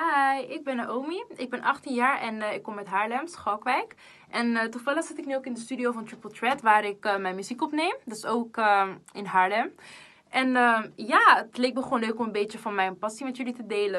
Hi, ik ben Naomi. Ik ben 18 jaar en eh, ik kom uit Haarlem, Schalkwijk. En eh, toevallig zit ik nu ook in de studio van Triple Thread, waar ik eh, mijn muziek opneem. Dus ook ehm, in Haarlem. En ehm, ja, het leek me gewoon leuk om een beetje van mijn passie met jullie te delen.